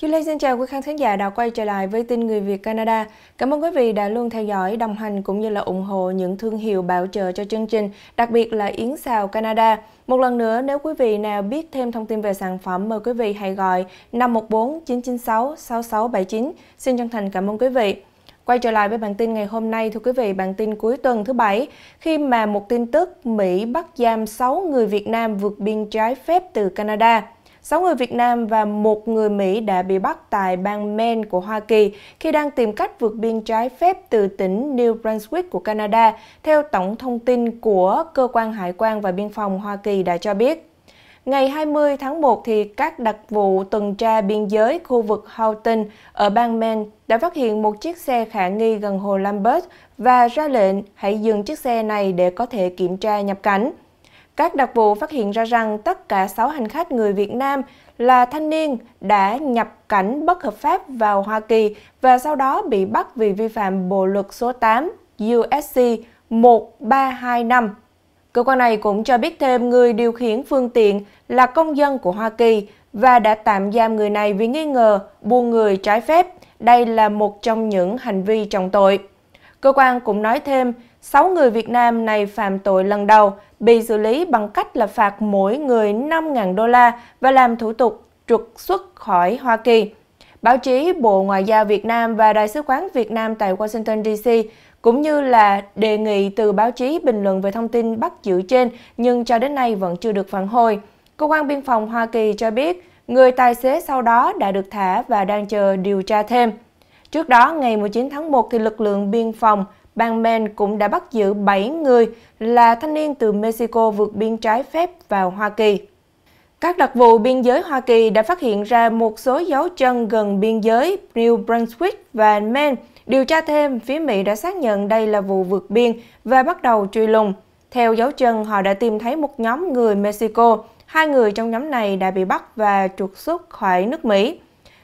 Julie xin chào quý khán thính giả đã quay trở lại với tin Người Việt Canada. Cảm ơn quý vị đã luôn theo dõi, đồng hành cũng như là ủng hộ những thương hiệu bảo trợ cho chương trình, đặc biệt là Yến Xào Canada. Một lần nữa, nếu quý vị nào biết thêm thông tin về sản phẩm, mời quý vị hãy gọi 514 996 6679. Xin chân thành cảm ơn quý vị. Quay trở lại với bản tin ngày hôm nay, thưa quý vị, bản tin cuối tuần thứ Bảy, khi mà một tin tức Mỹ bắt giam 6 người Việt Nam vượt biên trái phép từ Canada. 6 người Việt Nam và một người Mỹ đã bị bắt tại bang Maine của Hoa Kỳ khi đang tìm cách vượt biên trái phép từ tỉnh New Brunswick của Canada, theo tổng thông tin của Cơ quan Hải quan và Biên phòng Hoa Kỳ đã cho biết. Ngày 20 tháng 1, thì các đặc vụ tuần tra biên giới khu vực Houghton ở bang Maine đã phát hiện một chiếc xe khả nghi gần hồ Lambert và ra lệnh hãy dừng chiếc xe này để có thể kiểm tra nhập cảnh. Các đặc vụ phát hiện ra rằng tất cả 6 hành khách người Việt Nam là thanh niên đã nhập cảnh bất hợp pháp vào Hoa Kỳ và sau đó bị bắt vì vi phạm Bộ luật số 8 USC 1325. Cơ quan này cũng cho biết thêm người điều khiển phương tiện là công dân của Hoa Kỳ và đã tạm giam người này vì nghi ngờ buôn người trái phép. Đây là một trong những hành vi trọng tội. Cơ quan cũng nói thêm, 6 người Việt Nam này phạm tội lần đầu, bị xử lý bằng cách là phạt mỗi người 5.000 đô la và làm thủ tục trục xuất khỏi Hoa Kỳ. Báo chí Bộ Ngoại giao Việt Nam và Đại sứ quán Việt Nam tại Washington DC cũng như là đề nghị từ báo chí bình luận về thông tin bắt giữ trên nhưng cho đến nay vẫn chưa được phản hồi. Cơ quan biên phòng Hoa Kỳ cho biết người tài xế sau đó đã được thả và đang chờ điều tra thêm. Trước đó, ngày 19 tháng 1, thì lực lượng biên phòng bang Maine cũng đã bắt giữ 7 người là thanh niên từ Mexico vượt biên trái phép vào Hoa Kỳ. Các đặc vụ biên giới Hoa Kỳ đã phát hiện ra một số dấu chân gần biên giới New Brunswick và Maine. Điều tra thêm, phía Mỹ đã xác nhận đây là vụ vượt biên và bắt đầu truy lùng. Theo dấu chân, họ đã tìm thấy một nhóm người Mexico. Hai người trong nhóm này đã bị bắt và trục xuất khỏi nước Mỹ.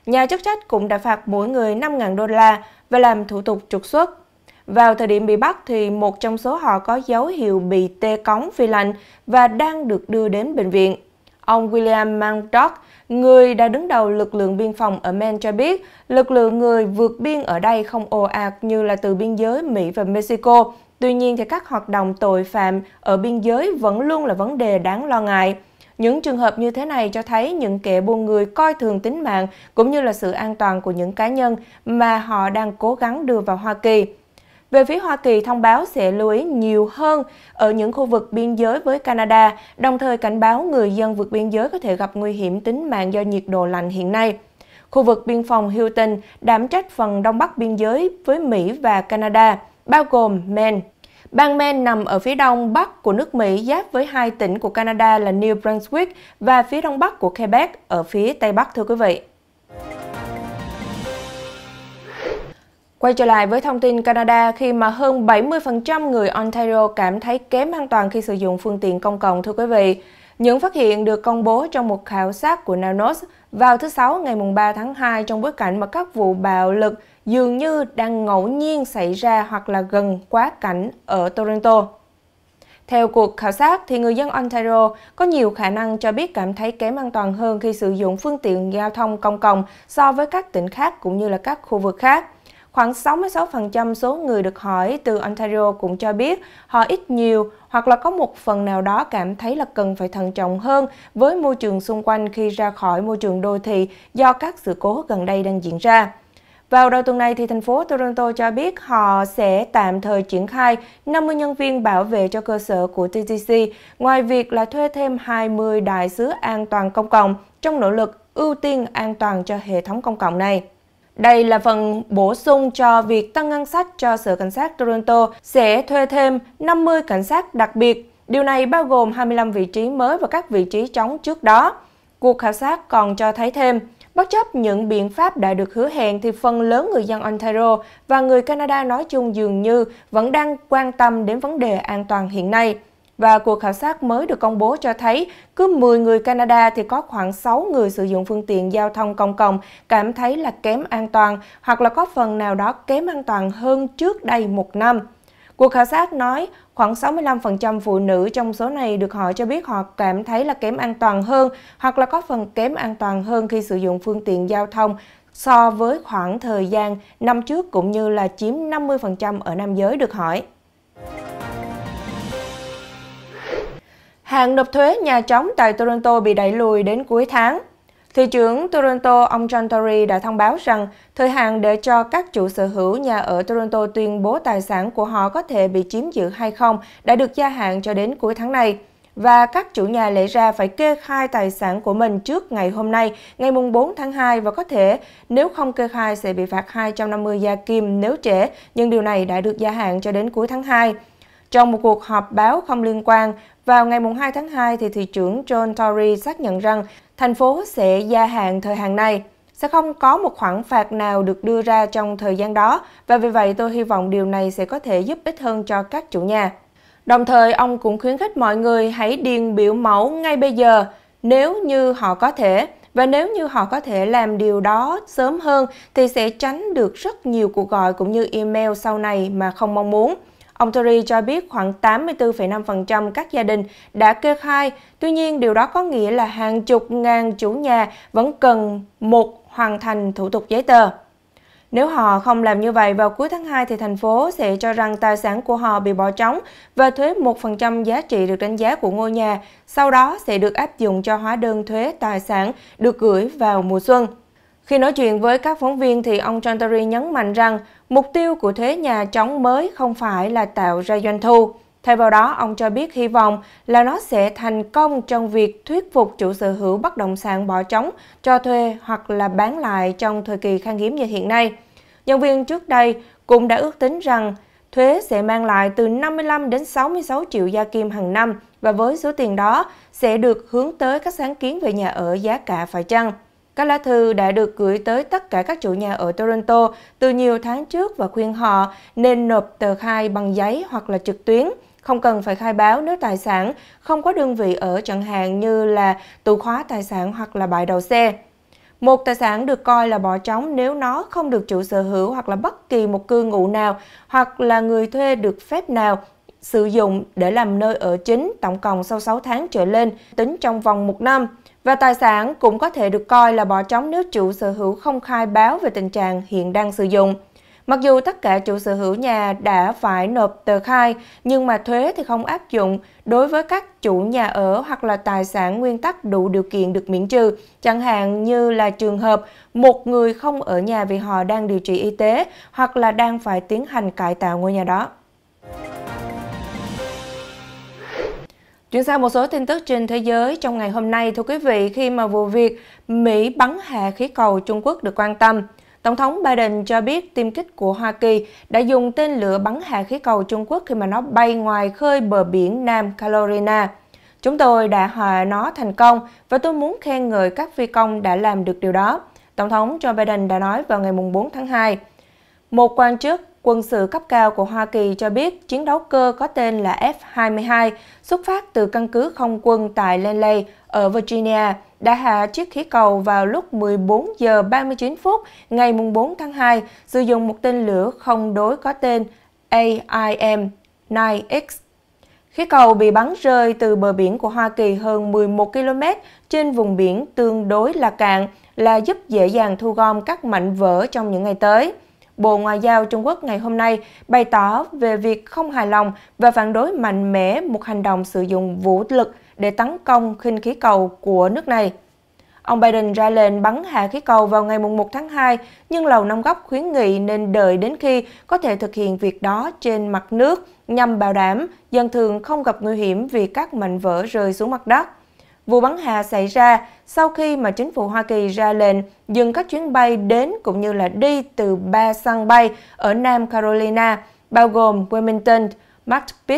Nhà chức trách cũng đã phạt mỗi người 5.000 đô la và làm thủ tục trục xuất. Vào thời điểm bị bắt thì một trong số họ có dấu hiệu bị tê cống phi lạnh và đang được đưa đến bệnh viện. Ông William Mandock, người đã đứng đầu lực lượng biên phòng ở Maine cho biết, lực lượng người vượt biên ở đây không ồ ạt như là từ biên giới Mỹ và Mexico. Tuy nhiên thì các hoạt động tội phạm ở biên giới vẫn luôn là vấn đề đáng lo ngại. Những trường hợp như thế này cho thấy những kẻ buôn người coi thường tính mạng cũng như là sự an toàn của những cá nhân mà họ đang cố gắng đưa vào Hoa Kỳ. Về phía Hoa Kỳ thông báo sẽ lưu ý nhiều hơn ở những khu vực biên giới với Canada, đồng thời cảnh báo người dân vượt biên giới có thể gặp nguy hiểm tính mạng do nhiệt độ lạnh hiện nay. Khu vực biên phòng Hilton đảm trách phần đông bắc biên giới với Mỹ và Canada, bao gồm Maine. Bang Maine nằm ở phía đông bắc của nước Mỹ giáp với hai tỉnh của Canada là New Brunswick và phía đông bắc của Quebec ở phía tây bắc thưa quý vị. Quay trở lại với thông tin Canada khi mà hơn 70% người Ontario cảm thấy kém an toàn khi sử dụng phương tiện công cộng thưa quý vị. Những phát hiện được công bố trong một khảo sát của Nanos vào thứ Sáu ngày 3 tháng 2 trong bối cảnh mà các vụ bạo lực dường như đang ngẫu nhiên xảy ra hoặc là gần quá cảnh ở Toronto. Theo cuộc khảo sát, thì người dân Ontario có nhiều khả năng cho biết cảm thấy kém an toàn hơn khi sử dụng phương tiện giao thông công cộng so với các tỉnh khác cũng như là các khu vực khác. Khoảng 66% số người được hỏi từ Ontario cũng cho biết họ ít nhiều hoặc là có một phần nào đó cảm thấy là cần phải thận trọng hơn với môi trường xung quanh khi ra khỏi môi trường đô thị do các sự cố gần đây đang diễn ra. Vào đầu tuần này, thì thành phố Toronto cho biết họ sẽ tạm thời triển khai 50 nhân viên bảo vệ cho cơ sở của TTC, ngoài việc là thuê thêm 20 đại sứ an toàn công cộng trong nỗ lực ưu tiên an toàn cho hệ thống công cộng này. Đây là phần bổ sung cho việc tăng ngân sách cho Sở Cảnh sát Toronto sẽ thuê thêm 50 cảnh sát đặc biệt. Điều này bao gồm 25 vị trí mới và các vị trí trống trước đó. Cuộc khảo sát còn cho thấy thêm, bất chấp những biện pháp đã được hứa hẹn thì phần lớn người dân Ontario và người Canada nói chung dường như vẫn đang quan tâm đến vấn đề an toàn hiện nay. Và cuộc khảo sát mới được công bố cho thấy, cứ 10 người Canada thì có khoảng 6 người sử dụng phương tiện giao thông công cộng cảm thấy là kém an toàn hoặc là có phần nào đó kém an toàn hơn trước đây một năm. Cuộc khảo sát nói khoảng 65% phụ nữ trong số này được hỏi cho biết họ cảm thấy là kém an toàn hơn hoặc là có phần kém an toàn hơn khi sử dụng phương tiện giao thông so với khoảng thời gian năm trước cũng như là chiếm 50% ở nam giới được hỏi. Hạn nộp thuế nhà trống tại Toronto bị đẩy lùi đến cuối tháng. Thị trưởng Toronto ông John Tory đã thông báo rằng thời hạn để cho các chủ sở hữu nhà ở Toronto tuyên bố tài sản của họ có thể bị chiếm giữ hay không đã được gia hạn cho đến cuối tháng này và các chủ nhà lễ ra phải kê khai tài sản của mình trước ngày hôm nay, ngày 4 tháng 2 và có thể nếu không kê khai sẽ bị phạt 250 gia kim nếu trễ, nhưng điều này đã được gia hạn cho đến cuối tháng 2. Trong một cuộc họp báo không liên quan, vào ngày 2 tháng 2, thì Thị trưởng John Tory xác nhận rằng thành phố sẽ gia hạn thời hạn này. Sẽ không có một khoản phạt nào được đưa ra trong thời gian đó và vì vậy tôi hy vọng điều này sẽ có thể giúp ích hơn cho các chủ nhà. Đồng thời, ông cũng khuyến khích mọi người hãy điền biểu mẫu ngay bây giờ nếu như họ có thể. Và nếu như họ có thể làm điều đó sớm hơn thì sẽ tránh được rất nhiều cuộc gọi cũng như email sau này mà không mong muốn. Ông Tory cho biết khoảng 84,5% các gia đình đã kê khai, tuy nhiên điều đó có nghĩa là hàng chục ngàn chủ nhà vẫn cần một hoàn thành thủ tục giấy tờ. Nếu họ không làm như vậy vào cuối tháng 2 thì thành phố sẽ cho rằng tài sản của họ bị bỏ trống và thuế 1% giá trị được đánh giá của ngôi nhà, sau đó sẽ được áp dụng cho hóa đơn thuế tài sản được gửi vào mùa xuân. Khi nói chuyện với các phóng viên thì ông Chantari nhấn mạnh rằng mục tiêu của thuế nhà trống mới không phải là tạo ra doanh thu. Thay vào đó, ông cho biết hy vọng là nó sẽ thành công trong việc thuyết phục chủ sở hữu bất động sản bỏ trống, cho thuê hoặc là bán lại trong thời kỳ khan hiếm như hiện nay. Nhân viên trước đây cũng đã ước tính rằng thuế sẽ mang lại từ 55 đến 66 triệu gia kim hàng năm và với số tiền đó sẽ được hướng tới các sáng kiến về nhà ở giá cả phải chăng. Các lá thư đã được gửi tới tất cả các chủ nhà ở Toronto từ nhiều tháng trước và khuyên họ nên nộp tờ khai bằng giấy hoặc là trực tuyến, không cần phải khai báo nếu tài sản không có đơn vị ở chẳng hạn như là tù khóa tài sản hoặc là bãi đầu xe. Một tài sản được coi là bỏ trống nếu nó không được chủ sở hữu hoặc là bất kỳ một cư ngụ nào hoặc là người thuê được phép nào sử dụng để làm nơi ở chính tổng cộng sau 6 tháng trở lên tính trong vòng một năm. Và tài sản cũng có thể được coi là bỏ trống nếu chủ sở hữu không khai báo về tình trạng hiện đang sử dụng. Mặc dù tất cả chủ sở hữu nhà đã phải nộp tờ khai, nhưng mà thuế thì không áp dụng đối với các chủ nhà ở hoặc là tài sản nguyên tắc đủ điều kiện được miễn trừ, chẳng hạn như là trường hợp một người không ở nhà vì họ đang điều trị y tế hoặc là đang phải tiến hành cải tạo ngôi nhà đó. Chuyển sang một số tin tức trên thế giới trong ngày hôm nay, thưa quý vị, khi mà vụ việc Mỹ bắn hạ khí cầu Trung Quốc được quan tâm. Tổng thống Biden cho biết tiêm kích của Hoa Kỳ đã dùng tên lửa bắn hạ khí cầu Trung Quốc khi mà nó bay ngoài khơi bờ biển Nam Carolina. Chúng tôi đã hạ nó thành công và tôi muốn khen ngợi các phi công đã làm được điều đó. Tổng thống Joe Biden đã nói vào ngày 4 tháng 2. Một quan chức quân sự cấp cao của Hoa Kỳ cho biết chiến đấu cơ có tên là F-22 xuất phát từ căn cứ không quân tại Langley ở Virginia đã hạ chiếc khí cầu vào lúc 14 giờ 39 phút ngày 4 tháng 2 sử dụng một tên lửa không đối có tên AIM-9X. Khí cầu bị bắn rơi từ bờ biển của Hoa Kỳ hơn 11 km trên vùng biển tương đối là cạn là giúp dễ dàng thu gom các mảnh vỡ trong những ngày tới. Bộ Ngoại giao Trung Quốc ngày hôm nay bày tỏ về việc không hài lòng và phản đối mạnh mẽ một hành động sử dụng vũ lực để tấn công khinh khí cầu của nước này. Ông Biden ra lệnh bắn hạ khí cầu vào ngày 1 tháng 2, nhưng Lầu Năm Góc khuyến nghị nên đợi đến khi có thể thực hiện việc đó trên mặt nước nhằm bảo đảm dân thường không gặp nguy hiểm vì các mảnh vỡ rơi xuống mặt đất. Vụ bắn hạ xảy ra sau khi mà chính phủ Hoa Kỳ ra lệnh dừng các chuyến bay đến cũng như là đi từ ba sân bay ở Nam Carolina, bao gồm Wilmington, Mount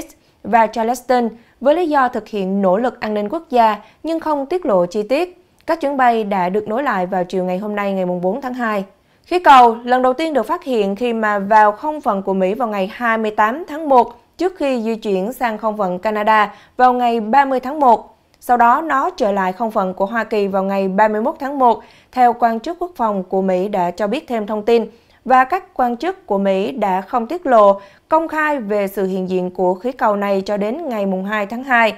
và Charleston, với lý do thực hiện nỗ lực an ninh quốc gia nhưng không tiết lộ chi tiết. Các chuyến bay đã được nối lại vào chiều ngày hôm nay ngày 4 tháng 2. Khí cầu lần đầu tiên được phát hiện khi mà vào không phận của Mỹ vào ngày 28 tháng 1 trước khi di chuyển sang không phận Canada vào ngày 30 tháng 1. Sau đó nó trở lại không phận của Hoa Kỳ vào ngày 31 tháng 1, theo quan chức quốc phòng của Mỹ đã cho biết thêm thông tin. Và các quan chức của Mỹ đã không tiết lộ công khai về sự hiện diện của khí cầu này cho đến ngày 2 tháng 2.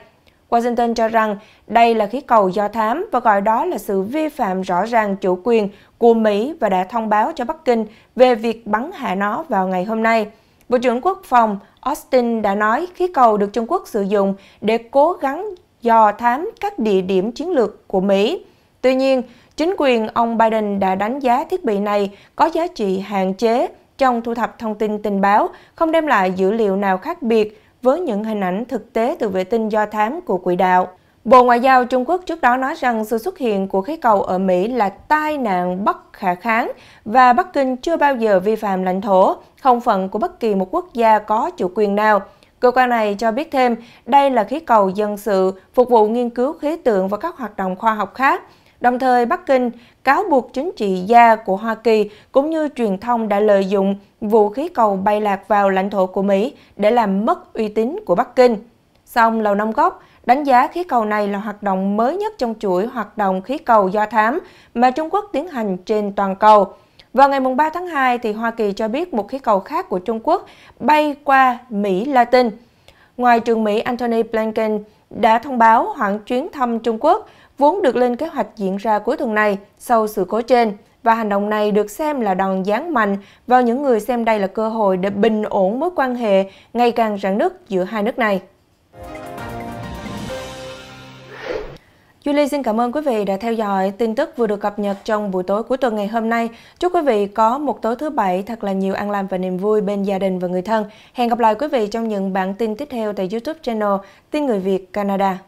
Washington cho rằng đây là khí cầu do thám và gọi đó là sự vi phạm rõ ràng chủ quyền của Mỹ và đã thông báo cho Bắc Kinh về việc bắn hạ nó vào ngày hôm nay. Bộ trưởng Quốc phòng Austin đã nói khí cầu được Trung Quốc sử dụng để cố gắng dò thám các địa điểm chiến lược của Mỹ. Tuy nhiên, chính quyền ông Biden đã đánh giá thiết bị này có giá trị hạn chế trong thu thập thông tin tình báo, không đem lại dữ liệu nào khác biệt với những hình ảnh thực tế từ vệ tinh do thám của quỹ đạo. Bộ Ngoại giao Trung Quốc trước đó nói rằng sự xuất hiện của khí cầu ở Mỹ là tai nạn bất khả kháng và Bắc Kinh chưa bao giờ vi phạm lãnh thổ, không phận của bất kỳ một quốc gia có chủ quyền nào. Cơ quan này cho biết thêm, đây là khí cầu dân sự phục vụ nghiên cứu khí tượng và các hoạt động khoa học khác. Đồng thời, Bắc Kinh cáo buộc chính trị gia của Hoa Kỳ cũng như truyền thông đã lợi dụng vụ khí cầu bay lạc vào lãnh thổ của Mỹ để làm mất uy tín của Bắc Kinh. Song Lầu Năm Góc đánh giá khí cầu này là hoạt động mới nhất trong chuỗi hoạt động khí cầu do thám mà Trung Quốc tiến hành trên toàn cầu. Vào ngày 3 tháng 2, thì Hoa Kỳ cho biết một khí cầu khác của Trung Quốc bay qua Mỹ Latin. Ngoài trường Mỹ Anthony Blinken đã thông báo hoãn chuyến thăm Trung Quốc, vốn được lên kế hoạch diễn ra cuối tuần này sau sự cố trên và hành động này được xem là đòn giáng mạnh vào những người xem đây là cơ hội để bình ổn mối quan hệ ngày càng rạn nứt giữa hai nước này. Julie xin cảm ơn quý vị đã theo dõi tin tức vừa được cập nhật trong buổi tối cuối tuần ngày hôm nay. Chúc quý vị có một tối thứ Bảy thật là nhiều an lành và niềm vui bên gia đình và người thân. Hẹn gặp lại quý vị trong những bản tin tiếp theo tại YouTube channel Tin Người Việt Canada.